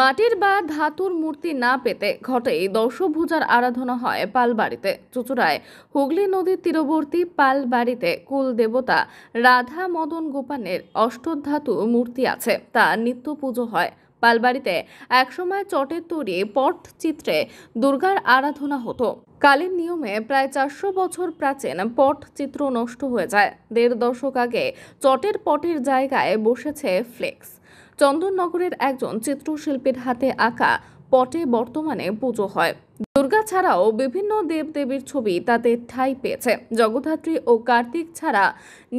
মাটির বা ধাতুর মূর্তি না পেতে ঘটে দশভূজার আরাধনা হয় পালবাড়িতে চুচুড়ায় হুগলি নদীর তীরবর্তী পালবাড়িতে কুল দেবতা রাধা মদন গোপানের অষ্টধাতু মূর্তি আছে তা নিত্য পুজো হয় পালবাড়িতে একসময় চটের তৈরি পট চিত্রে দুর্গার আরাধনা হতো কালের নিয়মে প্রায় চারশো বছর প্রাচীন পট চিত্র নষ্ট হয়ে যায় দেড় দশক আগে চটের পটের জায়গায় বসেছে ফ্লেক্স চন্দননগরের একজন চিত্রশিল্পীর হাতে আঁকা পটে বর্তমানে পুজো হয় দুর্গা ছাড়াও বিভিন্ন দেবদেবীর ছবি তাতে ঠাঁই পেয়েছে জগদ্ধাত্রী ও কার্তিক ছাড়া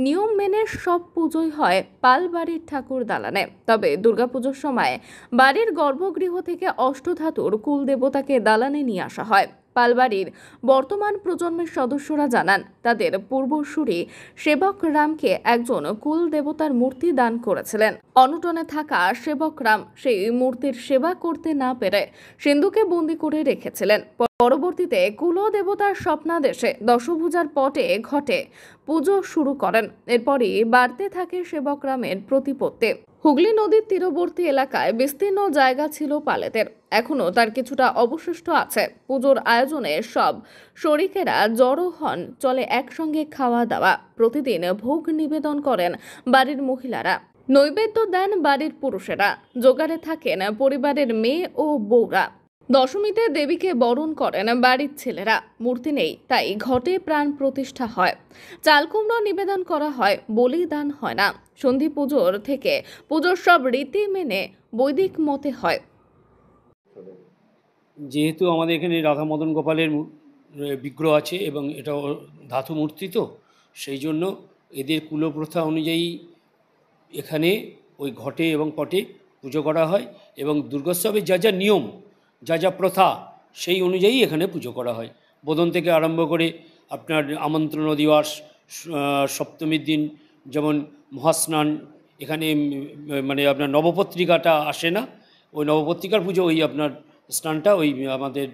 নিয়ম মেনে সব পুজোই হয় পাল বাড়ির ঠাকুর দালানে তবে দুর্গাপুজোর সময় বাড়ির গর্ভগৃহ থেকে অষ্টধাতুর কুল দেবতাকে দালানে নিয়ে আসা হয় পালবাড়ির বর্তমান প্রজন্মের সদস্যরা জানান তাদের পূর্বসূরি সেবক রামকে একজন কুল দেবতার মূর্তি দান করেছিলেন অনটনে থাকা সেবক রাম সেই মূর্তির সেবা করতে না পেরে সিন্ধুকে বন্দি করে রেখেছিলেন পরবর্তীতে দেবতার স্বপ্নাদেশে দশভূজার পটে ঘটে পুজো শুরু করেন এরপরই বাড়তে থাকে সেবক রামের প্রতিপত্তি হুগলি নদীর তীরবর্তী এলাকায় বিস্তীর্ণ জায়গা ছিল পালেতের এখনও তার কিছুটা অবশিষ্ট আছে পুজোর আয়োজনে সব শরিকেরা জড়ো হন চলে একসঙ্গে খাওয়া দাওয়া প্রতিদিন ভোগ নিবেদন করেন বাড়ির মহিলারা নৈবেদ্য দেন বাড়ির পুরুষেরা জোগাড়ে থাকেন পরিবারের মেয়ে ও বউরা দশমীতে দেবীকে বরণ করেন বাড়ির ছেলেরা মূর্তি নেই তাই ঘটে প্রাণ প্রতিষ্ঠা হয় চালকুমড়া নিবেদন করা হয় বলিদান হয় না সন্ধি পুজোর থেকে পুজোর সব রীতি মেনে বৈদিক মতে হয় যেহেতু আমাদের এখানে রাধা মদন গোপালের বিগ্রহ আছে এবং এটা ধাতু মূর্তি তো সেই জন্য এদের কুলপ্রথা অনুযায়ী এখানে ওই ঘটে এবং পটে পুজো করা হয় এবং দুর্গোৎসবের যা যা নিয়ম যা যা প্রথা সেই অনুযায়ী এখানে পুজো করা হয় বোধন থেকে আরম্ভ করে আপনার আমন্ত্রণ দিবস সপ্তমীর দিন যেমন মহাস্নান এখানে মানে আপনার নবপত্রিকাটা আসে না ওই নবপত্রিকার পুজো ওই আপনার স্নানটা ওই আমাদের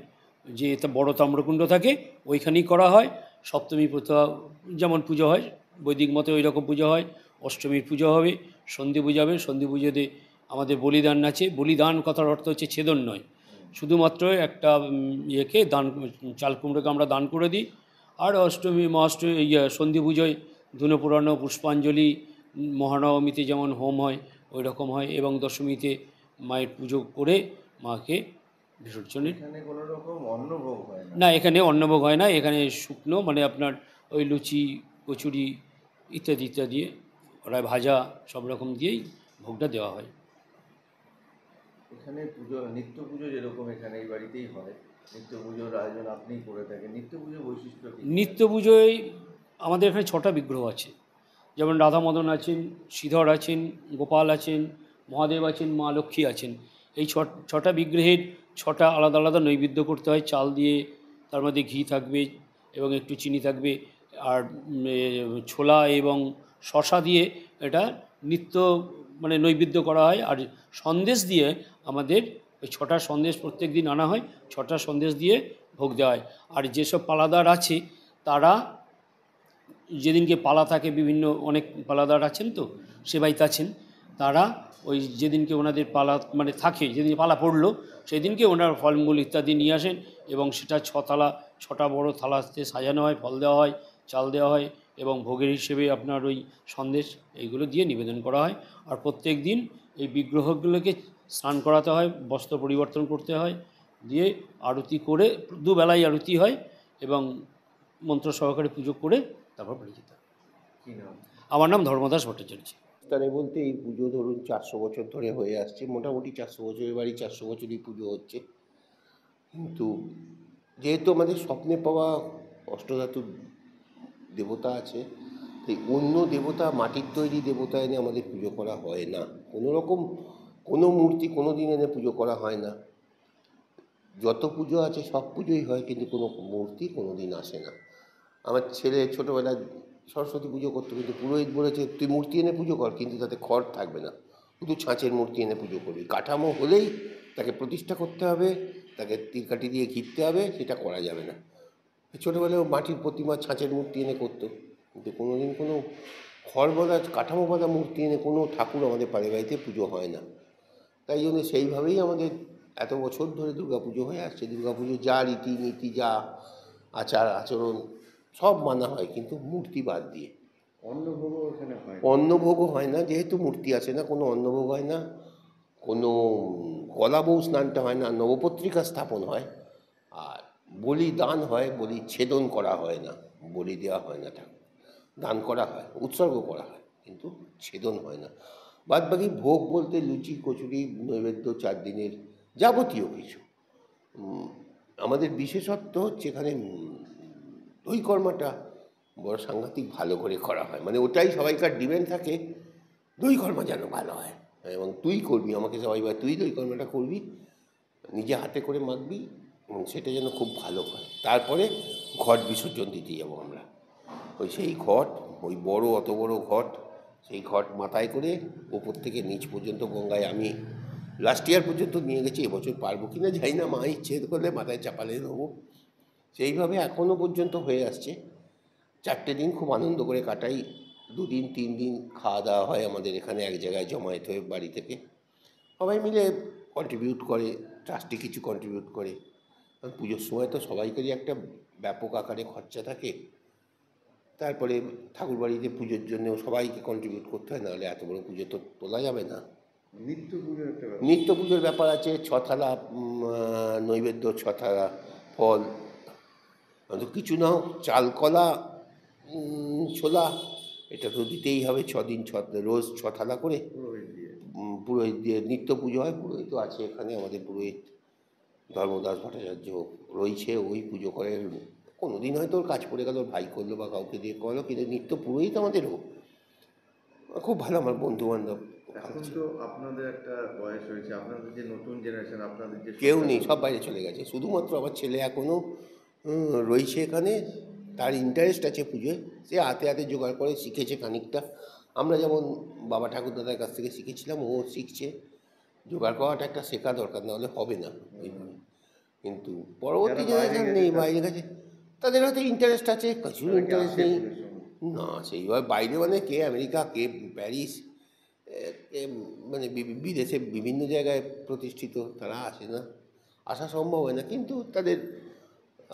যে বড় তাম্রকুণ্ড থাকে ওইখানেই করা হয় সপ্তমী প্রথা যেমন পুজো হয় বৈদিক মতে ওই রকম পুজো হয় অষ্টমীর পুজো হবে সন্ধি পুজো হবে সন্ধি পুজোতে আমাদের বলিদান আছে বলিদান কথার অর্থ হচ্ছে ছেদন নয় শুধুমাত্র একটা ইয়েকে দান চাল কুমড়োকে আমরা দান করে দিই আর অষ্টমী মহাষ্টমী ইয়ে সন্ধি পুজোয় ধুনপুরাণ পুষ্পাঞ্জলি মহানবমীতে যেমন হোম হয় ওই রকম হয় এবং দশমীতে মায়ের পুজো করে মাকে বিসর্জনের না এখানে অন্নভোগ হয় না এখানে শুকনো মানে আপনার ওই লুচি কচুরি ইত্যাদি ইত্যাদি ওরা ভাজা সব রকম দিয়েই ভোগটা দেওয়া হয় এখানে পুজো নিত্য পুজো যেরকম এখানে এই বাড়িতেই হয় নিত্য পুজোর আয়োজন আপনি করে থাকেন নিত্য পুজো বৈশিষ্ট্য নিত্য পুজোয় আমাদের এখানে ছটা বিগ্রহ আছে যেমন রাধা মদন আছেন শ্রীধর আছেন গোপাল আছেন মহাদেব আছেন মা লক্ষ্মী আছেন এই ছটা বিগ্রহের ছটা আলাদা আলাদা নৈবেদ্য করতে হয় চাল দিয়ে তার মধ্যে ঘি থাকবে এবং একটু চিনি থাকবে আর ছোলা এবং শশা দিয়ে এটা নিত্য মানে নৈবেদ্য করা হয় আর সন্দেশ দিয়ে আমাদের ওই ছটা সন্দেশ প্রত্যেক দিন আনা হয় ছটা সন্দেশ দিয়ে ভোগ দেওয়া হয় আর যেসব পালাদার আছে তারা যেদিনকে পালা থাকে বিভিন্ন অনেক পালাদার আছেন তো সেবাইত আছেন তারা ওই যেদিনকে ওনাদের পালা মানে থাকে যেদিন পালা পড়লো সেদিনকে ওনার ফলমূল ইত্যাদি নিয়ে আসেন এবং সেটা ছতলা ছটা বড় থালাতে সাজানো হয় ফল দেওয়া হয় চাল দেওয়া হয় এবং ভোগের হিসেবে আপনার ওই সন্দেশ এইগুলো দিয়ে নিবেদন করা হয় আর প্রত্যেক দিন এই বিগ্রহগুলোকে স্নান করাতে হয় বস্ত্র পরিবর্তন করতে হয় দিয়ে আরতি করে দুবেলায় আরতি হয় এবং মন্ত্র সহকারে পুজো করে তারপর বাড়ি যেতে হয় আমার নাম ধর্মদাস ভট্টাচার্য তাহলে বলতে এই পুজো ধরুন চারশো বছর ধরে হয়ে আসছে মোটামুটি চারশো বছরের বাড়ি চারশো বছরই পুজো হচ্ছে কিন্তু যেহেতু আমাদের স্বপ্নে পাওয়া অষ্টধাতু দেবতা আছে এই অন্য দেবতা মাটির তৈরি দেবতা এনে আমাদের পুজো করা হয় না কোনো রকম কোনো মূর্তি কোনো দিন এনে পুজো করা হয় না যত পুজো আছে সব পুজোই হয় কিন্তু কোনো মূর্তি কোনো দিন আসে না আমার ছেলে ছোটোবেলায় সরস্বতী পুজো করতো কিন্তু পুরোহিত বলেছে তুই মূর্তি এনে পুজো কর কিন্তু তাতে খড় থাকবে না শুধু ছাঁচের মূর্তি এনে পুজো করবি কাঠামো হলেই তাকে প্রতিষ্ঠা করতে হবে তাকে তিলকাঠি দিয়ে ঘিরতে হবে সেটা করা যাবে না ছোটোবেলায় মাটির প্রতিমা ছাঁচের মূর্তি এনে করতো কিন্তু কোনো দিন কোনো খড় বাঁধা কাঠামো বাঁধা মূর্তি এনে কোনো ঠাকুর আমাদের পাড়ের বাড়িতে পুজো হয় না তাই জন্য সেইভাবেই আমাদের এত বছর ধরে দুর্গাপুজো হয়ে আসছে দুর্গাপুজো যা রীতিনীতি যা আচার আচরণ সব মানা হয় কিন্তু মূর্তি বাদ দিয়ে অন্নভোগও অন্নভোগও হয় না যেহেতু মূর্তি আছে না কোনো অন্নভোগ হয় না কোনো বউ স্নানটা হয় না নবপত্রিকা স্থাপন হয় বলি দান হয় বলি ছেদন করা হয় না বলি দেওয়া হয় না ঠাকুর দান করা হয় উৎসর্গ করা হয় কিন্তু ছেদন হয় না বাদ বাকি ভোগ বলতে লুচি কচুরি নৈবেদ্য চার দিনের যাবতীয় কিছু আমাদের বিশেষত্ব হচ্ছে এখানে দই কর্মাটা বড় সাংঘাতিক ভালো করে করা হয় মানে ওটাই সবাইকার ডিমেন্ড থাকে দই কর্মা যেন ভালো হয় এবং তুই করবি আমাকে সবাই বা তুই দই কর্মাটা করবি নিজে হাতে করে মাখবি এবং মানে সেটা যেন খুব ভালো হয় তারপরে ঘট বিসর্জন দিতে যাবো আমরা ওই সেই ঘট ওই বড় অত বড় ঘট সেই ঘট মাথায় করে ওপর থেকে নিচ পর্যন্ত গঙ্গায় আমি লাস্ট ইয়ার পর্যন্ত নিয়ে গেছি এবছর পারবো কি না যাই না মা ইচ্ছে করলে মাথায় চাপালে দেবো সেইভাবে এখনও পর্যন্ত হয়ে আসছে চারটে দিন খুব আনন্দ করে কাটাই দুদিন তিন দিন খাওয়া দাওয়া হয় আমাদের এখানে এক জায়গায় জমায়েত হয়ে বাড়ি থেকে সবাই মিলে কন্ট্রিবিউট করে ট্রাস্টে কিছু কন্ট্রিবিউট করে কারণ পুজোর সময় তো সবাইকারই একটা ব্যাপক আকারে খরচা থাকে তারপরে ঠাকুর বাড়িতে পুজোর জন্য সবাইকে কন্ট্রিবিউট করতে হয় নাহলে এত বড় পুজো তো তোলা যাবে না নিত্য পুজোর একটা নিত্য পুজোর ব্যাপার আছে ছথালা নৈবেদ্য ছথালা ফল তো কিছু না হোক চাল কলা ছোলা এটা তো দিতেই হবে ছদিন ছ রোজ ছথালা করে পুরোহিত দিয়ে নিত্য পুজো হয় পুরোহিত আছে এখানে আমাদের পুরোহিত ধর্মদাস ভট্টাচার্য রয়েছে ওই পুজো করেন কোনো দিন হয়তো ওর কাজ পড়ে গেল ভাই করলো বা কাউকে দিয়ে করলো কিন্তু নিত্য পুরোহিত হোক খুব ভালো আমার বন্ধু বান্ধব এখন আপনাদের একটা বয়স হয়েছে আপনাদের যে নতুন জেনারেশন আপনাদের যে কেউ নেই সব বাইরে চলে গেছে শুধুমাত্র আমার ছেলে এখনও রয়েছে এখানে তার ইন্টারেস্ট আছে পুজোয় সে হাতে হাতে জোগাড় করে শিখেছে খানিকটা আমরা যেমন বাবা ঠাকুর দাদার কাছ থেকে শিখেছিলাম ও শিখছে জোগাড় করাটা একটা শেখা দরকার না হলে হবে না কিন্তু পরবর্তী জেনারেশন নেই বাইরের কাছে তাদের হয়তো ইন্টারেস্ট আছে কিছু ইন্টারেস্ট নেই না সেইভাবে বাইরে মানে কে আমেরিকা কে প্যারিস মানে বিদেশে বিভিন্ন জায়গায় প্রতিষ্ঠিত তারা আসে না আসা সম্ভব হয় না কিন্তু তাদের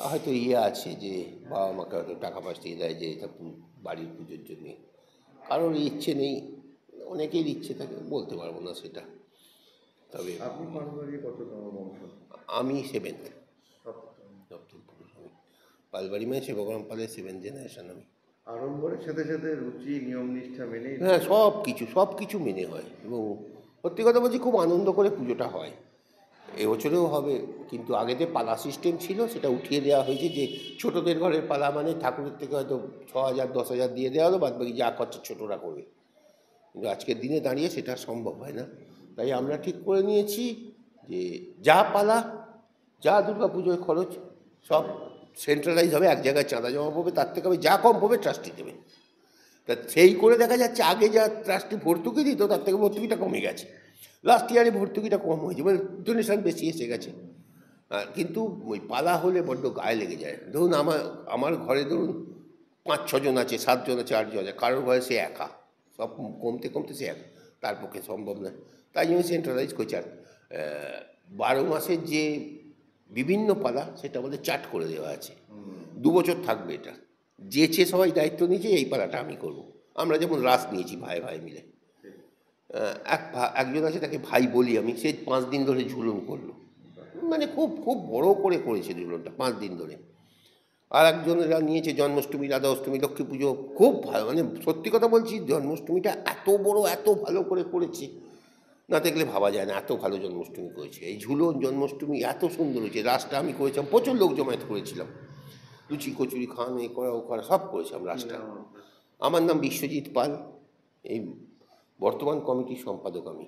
হয়তো ইয়ে আছে যে বাবা মাকে হয়তো টাকা পাঠিয়ে দেয় যে এটা বাড়ির পুজোর জন্যে কারোর ইচ্ছে নেই অনেকের ইচ্ছে থাকে বলতে পারবো না সেটা তবে আমি সেভেন্থ সপ্তম পুরুষ আমি পালবাড়ি মানে শিবগ্রাম পালের সেভেন্থ জেনারেশন আমি আড়ম্বরের সাথে সাথে রুচি নিয়ম নিষ্ঠা মেনে হ্যাঁ সব কিছু সব কিছু মেনে হয় এবং সত্যি কথা বলছি খুব আনন্দ করে পুজোটা হয় এবছরেও হবে কিন্তু আগে যে পালা সিস্টেম ছিল সেটা উঠিয়ে দেওয়া হয়েছে যে ছোটদের ঘরের পালা মানে ঠাকুরের থেকে হয়তো ছ হাজার দশ হাজার দিয়ে দেওয়া হলো বাদ বাকি যা খরচা ছোটরা করবে কিন্তু আজকের দিনে দাঁড়িয়ে সেটা সম্ভব হয় না তাই আমরা ঠিক করে নিয়েছি যে যা পালা যা দুর্গা পুজোয় খরচ সব সেন্ট্রালাইজ হবে এক জায়গায় চাঁদা জমা পড়বে তার থেকে আমি যা কম পড়বে ট্রাস্টি দেবে তা সেই করে দেখা যাচ্ছে আগে যা ট্রাস্টি ভর্তুকি দিত তার থেকে ভর্তুকিটা কমে গেছে লাস্ট ইয়ারে ভর্তুকিটা কম হয়েছে মানে ডোনেশন বেশি এসে গেছে কিন্তু ওই পালা হলে বড্ড গায়ে লেগে যায় ধরুন আমার আমার ঘরে ধরুন পাঁচ ছজন আছে সাতজন আছে আটজন আছে কারোর ঘরে সে একা সব কমতে কমতে সে একা তার পক্ষে সম্ভব না তাই জন্য সেন্ট্রালাইজ কোচার বারো মাসের যে বিভিন্ন পালা সেটা আমাদের চাট করে দেওয়া আছে দু বছর থাকবে এটা যে চেয়ে সবাই দায়িত্ব নিয়েছে এই পালাটা আমি করব আমরা যেমন রাস নিয়েছি ভাই ভাই মিলে এক একজন আছে তাকে ভাই বলি আমি সে পাঁচ দিন ধরে ঝুলন করলো মানে খুব খুব বড় করে করেছে ঝুলনটা পাঁচ দিন ধরে আর একজনেরা নিয়েছে জন্মাষ্টমী রাধা অষ্টমী লক্ষ্মী পুজো খুব ভালো মানে সত্যি কথা বলছি জন্মাষ্টমীটা এত বড় এত ভালো করে করেছে না দেখলে ভাবা যায় না এত ভালো জন্মাষ্টমী করেছে এই ঝুলো জন্মাষ্টমী এত সুন্দর হয়েছে রাসটা আমি করেছিলাম প্রচুর লোক জমায়েত করেছিলাম লুচি কচুরি খাওয়ানো এ করা ও করা সব করেছিলাম রাসটা আমার নাম বিশ্বজিৎ পাল এই বর্তমান কমিটির সম্পাদক আমি